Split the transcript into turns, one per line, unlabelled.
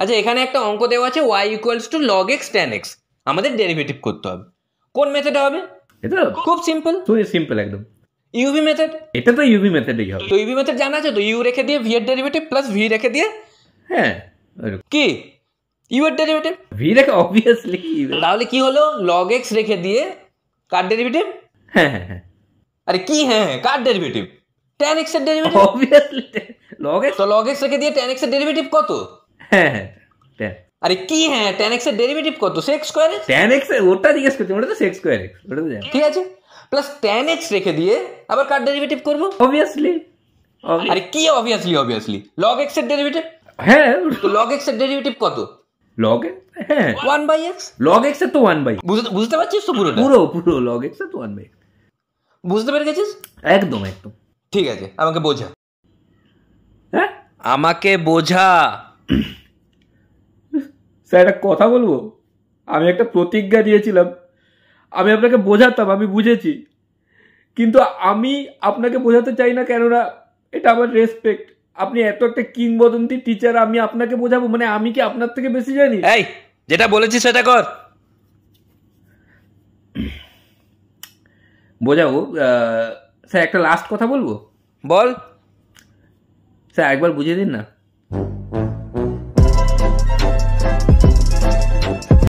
আচ্ছা এখানে একটা অঙ্ক দেওয়া আছে y equals to log x tan x আমাদের ডেরিভেটিভ করতে হবে কোন মেথডে হবে এটা খুব সিম্পল খুবই সিম্পল একদম ইউভি মেথড এটা তো ইউভি মেথডেই হবে তো ইউভি মেথড জানা আছে তো ইউ রেখে দিয়ে ভি এর ডেরিভেটিভ প্লাস ভি রেখে দিয়ে হ্যাঁ কি ইউ এর ডেরিভেটিভ ভি রেখে অবভিয়াসলি তাহলে কি হলো লগ এক্স রেখে দিয়ে কার ডেরিভেটিভ হ্যাঁ, হ্যাঁ হ্যাঁ আরে কি হ্যাঁ হ্যাঁ কার ডেরিভেটিভ ট্যান এক্স এর ডেরিভেটিভ অবভিয়াসলি লগ এক্স তো লগ এক্স রেখে দিয়ে ট্যান এক্স এর ডেরিভেটিভ কত হ্যাঁ হ্যাঁ আরে কি হ্যাঁ টেন এক্স এর ডেরিভেটিভ কত sec square x tan x ওটা জিজ্ঞেস করছি ওটা তো সেক্স স্কোয়ার এক্স ওটা তো ঠিক আছে প্লাস টেন এক্স রেখে দিয়ে আবার কার ডেরিভেটিভ করবো অবভিয়াসলি আরে কি অবভিয়াসলি অবভিয়াসলি লগ এক্স এর ডেরিভেটিভ হ্যাঁ তো লগ এক্স এর ডেরিভেটিভ কত লগ হ্যাঁ one by x log x এর তো ওয়ান বাই বুঝতে পারছিস তো পুরো পুরো পুরো লগ এক্স এর তো ওয়ান বাই বুঝতে পেরে গেছিস একদম একদম ঠিক আছে আমাকে বোঝা হ্যাঁ আমাকে বোঝা
স্যার একটা কথা বলবো আমি একটা প্রতিজ্ঞা দিয়েছিলাম আমি আপনাকে বোঝাতাম আমি বুঝেছি কিন্তু আমি আপনাকে বোঝাতে চাই না কেননা এটা আমার রেসপেক্ট আপনি এত একটা কিংবদন্তি টিচার আমি আপনাকে বোঝাবো মানে আমি কি আপনার থেকে বেশি জানি এই
যেটা বলেছি সেটা কর বোঝাবো স্যার একটা লাস্ট কথা বলবো বল স্যার একবার বুঝিয়ে দিন না